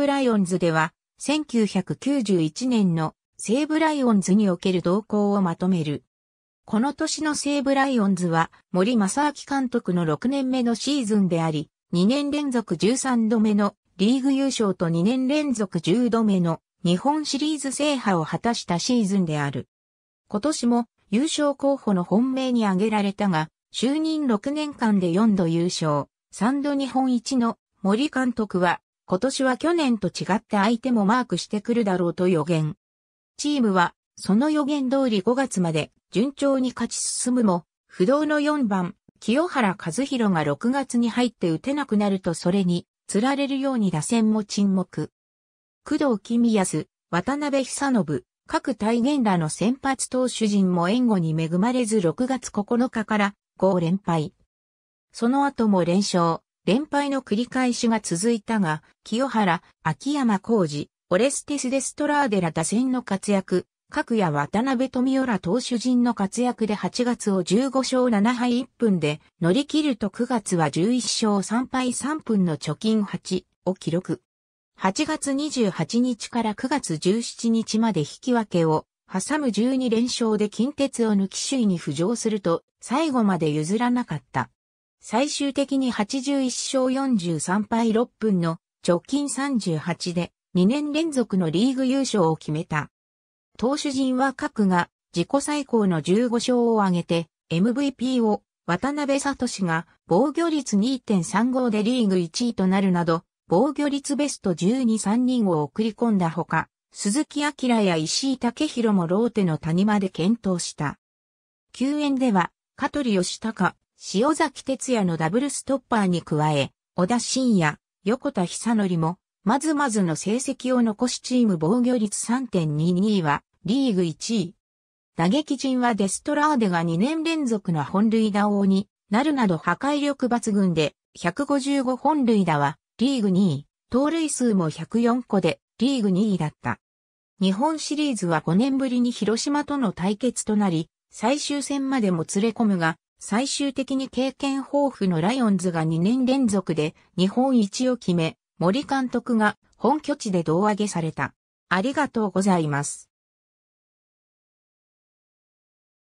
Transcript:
ブライオンズでは、1991年の西武ライオンズにおける動向をまとめる。この年の西武ライオンズは森正明監督の6年目のシーズンであり、2年連続13度目のリーグ優勝と2年連続10度目の日本シリーズ制覇を果たしたシーズンである。今年も優勝候補の本命に挙げられたが、就任6年間で4度優勝、3度日本一の森監督は今年は去年と違って相手もマークしてくるだろうと予言。チームは、その予言通り5月まで順調に勝ち進むも、不動の4番、清原和弘が6月に入って打てなくなるとそれに、釣られるように打線も沈黙。工藤君康、渡辺久信、各体現らの先発投手陣も援護に恵まれず6月9日から5連敗。その後も連勝。連敗の繰り返しが続いたが、清原、秋山浩二、オレステス・デストラーデラ打線の活躍、各野渡辺富浦投手陣の活躍で8月を15勝7敗1分で乗り切ると9月は11勝3敗3分の貯金8を記録。8月28日から9月17日まで引き分けを挟む12連勝で近鉄を抜き首位に浮上すると最後まで譲らなかった。最終的に81勝43敗6分の直近38で2年連続のリーグ優勝を決めた。投手陣は各が自己最高の15勝を挙げて MVP を渡辺里氏が防御率2.35でリーグ1位となるなど防御率ベスト123人を送り込んだほか鈴木明や石井武宏もローテの谷間で検討した。救援では、香取義隆、塩崎哲也のダブルストッパーに加え、小田信也、横田久則も、まずまずの成績を残しチーム防御率3.22は、リーグ1位。打撃陣はデストラーデが2年連続の本塁打王になるなど破壊力抜群で、155本塁打は、リーグ2位、盗塁数も104個で、リーグ2位だった。日本シリーズは5年ぶりに広島との対決となり、最終戦までも連れ込むが、最終的に経験豊富のライオンズが2年連続で日本一を決め、森監督が本拠地で胴上げされた。ありがとうございます。